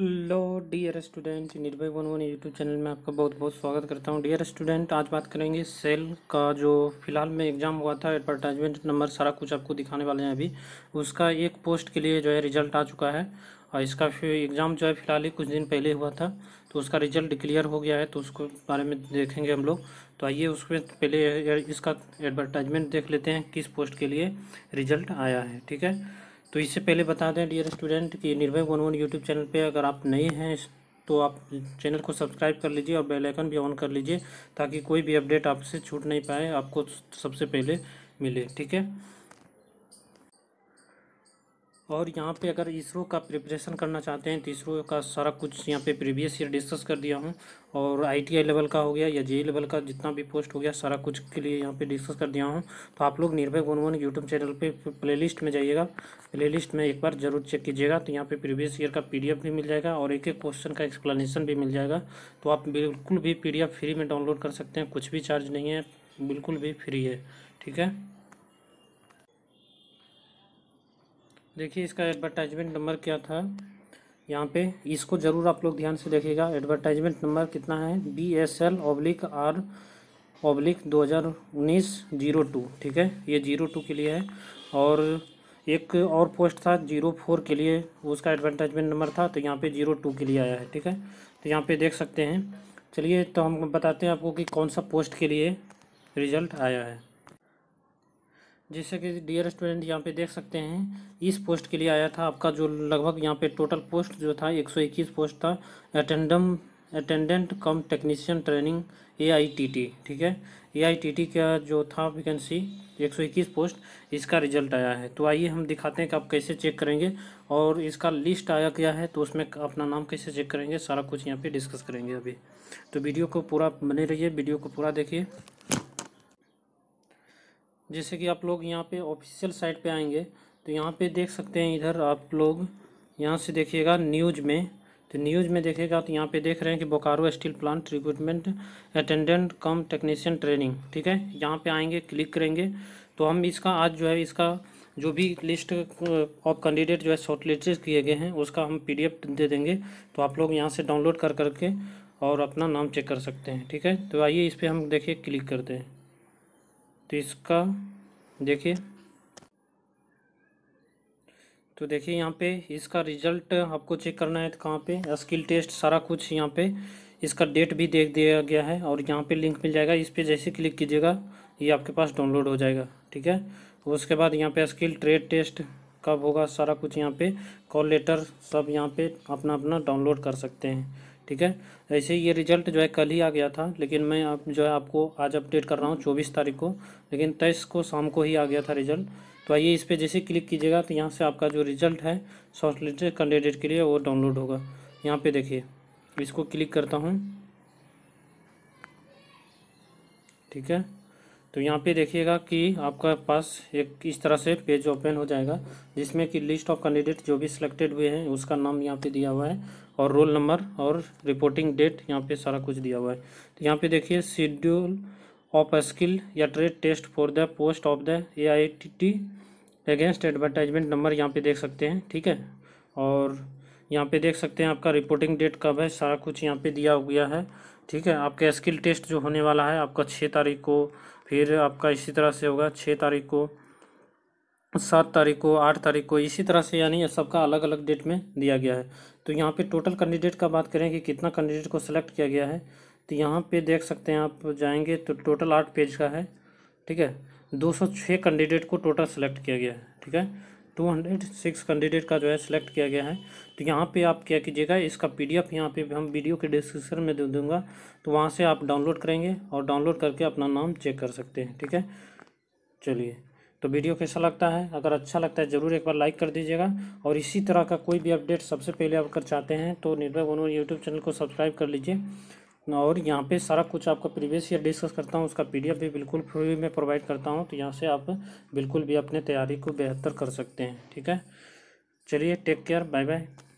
hello dear student नीट बाई one one YouTube channel में आपका बहुत बहुत स्वागत करता हूं डियर स्टूडेंट आज बात करेंगे सेल का जो फिलहाल में एग्ज़ाम हुआ था एडवर्टाइजमेंट नंबर सारा कुछ आपको दिखाने वाले हैं अभी उसका एक पोस्ट के लिए जो है रिजल्ट आ चुका है और इसका एग्ज़ाम जो है फिलहाल ही कुछ दिन पहले हुआ था तो उसका रिजल्ट क्लियर हो गया है तो उसको बारे में देखेंगे हम लोग तो आइए उसमें पहले इसका एडवर्टाइजमेंट देख लेते हैं किस पोस्ट के लिए रिजल्ट आया है ठीक है तो इससे पहले बता दें डियर स्टूडेंट कि निर्भय वन वन यूट्यूब चैनल पे अगर आप नए हैं तो आप चैनल को सब्सक्राइब कर लीजिए और बेल आइकन भी ऑन कर लीजिए ताकि कोई भी अपडेट आपसे छूट नहीं पाए आपको सबसे पहले मिले ठीक है और यहाँ पे अगर इसरो का प्रिपरेशन करना चाहते हैं तो इसरो का सारा कुछ यहाँ पे प्रीवियस ईयर डिस्कस कर दिया हूँ और आईटीआई लेवल का हो गया या जे लेवल का जितना भी पोस्ट हो गया सारा कुछ के लिए यहाँ पे डिस्कस कर दिया हूँ तो आप लोग Nirbhay one one YouTube channel पे प्लेलिस्ट में जाइएगा प्ले में एक बार जरूर चेक कीजिएगा तो यहाँ पर प्रीवियस ईयर का पी भी मिल जाएगा और एक एक क्वेश्चन का एक्सप्लेशन भी मिल जाएगा तो आप बिल्कुल भी पी फ्री में डाउनलोड कर सकते हैं कुछ भी चार्ज नहीं है बिल्कुल भी फ्री है ठीक है देखिए इसका एडवर्टाइजमेंट नंबर क्या था यहाँ पे इसको ज़रूर आप लोग ध्यान से देखिएगा एडवर्टाइजमेंट नंबर कितना है B S L oblique R oblique दो हज़ार उन्नीस जीरो टू ठीक है ये जीरो टू के लिए है और एक और पोस्ट था जीरो फोर के लिए उसका एडवर्टाइजमेंट नंबर था तो यहाँ पे जीरो टू के लिए आया है ठीक है तो यहाँ पे देख सकते हैं चलिए तो हम बताते हैं आपको कि कौन सा पोस्ट के लिए रिजल्ट आया है जैसे कि डियर स्टूडेंट यहाँ पे देख सकते हैं इस पोस्ट के लिए आया था आपका जो लगभग यहाँ पे टोटल पोस्ट जो था 121 पोस्ट था अटेंडम attendant cum technician training AITT ठीक है एआईटीटी का जो था वैकेंसी 121 पोस्ट इसका रिजल्ट आया है तो आइए हम दिखाते हैं कि आप कैसे चेक करेंगे और इसका लिस्ट आया गया है तो उसमें अपना नाम कैसे चेक करेंगे सारा कुछ यहाँ पर डिस्कस करेंगे अभी तो वीडियो को पूरा बने रहिए वीडियो को पूरा देखिए जैसे कि आप लोग यहाँ पे ऑफिशियल साइट पे आएंगे तो यहाँ पे देख सकते हैं इधर आप लोग यहाँ से देखिएगा न्यूज में तो न्यूज में देखिएगा तो यहाँ पे देख रहे हैं कि Bokaro steel plant recruitment attendant cum technician training ठीक है यहाँ पे आएंगे क्लिक करेंगे तो हम इसका आज जो है इसका जो भी लिस्ट ऑफ कैंडिडेट जो है शॉर्टलिस्ट किए गए हैं उसका हम पी दे देंगे तो आप लोग यहाँ से डाउनलोड कर करके और अपना नाम चेक कर सकते हैं ठीक है तो आइए इस पर हम देखिए क्लिक करते हैं तो इसका देखिए तो देखिए यहाँ पे इसका रिजल्ट आपको चेक करना है तो कहाँ पे स्किल टेस्ट सारा कुछ यहाँ पे इसका डेट भी देख दिया गया है और यहाँ पे लिंक मिल जाएगा इस पर जैसे क्लिक कीजिएगा ये आपके पास डाउनलोड हो जाएगा ठीक है उसके बाद यहाँ पे स्किल ट्रेड टेस्ट कब होगा सारा कुछ यहाँ पे कॉल लेटर सब यहाँ पे अपना अपना डाउनलोड कर सकते हैं ठीक है ऐसे ये रिजल्ट जो है कल ही आ गया था लेकिन मैं आप जो है आपको आज अपडेट कर रहा हूँ चौबीस तारीख को लेकिन तेईस को शाम को ही आ गया था रिजल्ट तो आइए इस पर जैसे क्लिक कीजिएगा तो यहाँ से आपका जो रिजल्ट है शॉर्ट कैंडिडेट के लिए वो डाउनलोड होगा यहाँ पर देखिए इसको क्लिक करता हूँ ठीक है तो यहाँ पे देखिएगा कि आपका पास एक इस तरह से पेज ओपन हो जाएगा जिसमें कि लिस्ट ऑफ कैंडिडेट जो भी सिलेक्टेड हुए हैं उसका नाम यहाँ पे दिया हुआ है और रोल नंबर और रिपोर्टिंग डेट यहाँ पे सारा कुछ दिया हुआ है तो यहाँ पे देखिए शेड्यूल ऑफ स्किल या trade test for the post of the A I T T against advertisement number यहाँ पर देख सकते हैं ठीक है और यहाँ पे देख सकते हैं आपका रिपोर्टिंग डेट कब है सारा कुछ यहाँ पे दिया गया है ठीक है आपका स्किल टेस्ट जो होने वाला है आपका छः तारीख को फिर आपका इसी तरह से होगा छः तारीख को सात तारीख को आठ तारीख को इसी तरह से यानी सबका अलग अलग डेट में दिया गया है तो यहाँ पे टोटल कैंडिडेट का बात करें कि कितना कैंडिडेट को सिलेक्ट किया गया है तो यहाँ पे देख सकते हैं आप जाएंगे तो टोटल आठ पेज का है ठीक है दो सौ छः कैंडिडेट को टोटल सेलेक्ट किया गया है ठीक है टू हंड्रेड सिक्स कैंडिडेट का जो है सिलेक्ट किया गया है तो यहाँ पे आप क्या कीजिएगा इसका पीडीएफ यहाँ पे हम वीडियो के डिस्क्रिप्शन में दे दूँगा तो वहाँ से आप डाउनलोड करेंगे और डाउनलोड करके अपना नाम चेक कर सकते हैं ठीक है चलिए तो वीडियो कैसा लगता है अगर अच्छा लगता है ज़रूर एक बार लाइक कर दीजिएगा और इसी तरह का कोई भी अपडेट सबसे पहले अगर चाहते हैं तो निर्भय बनोर यूट्यूब चैनल को सब्सक्राइब कर लीजिए और यहाँ पे सारा कुछ आपका प्रीवियस ईयर डिस्कस करता हूँ उसका पीडीएफ भी बिल्कुल फ्री में प्रोवाइड करता हूँ तो यहाँ से आप बिल्कुल भी अपने तैयारी को बेहतर कर सकते हैं ठीक है चलिए टेक केयर बाय बाय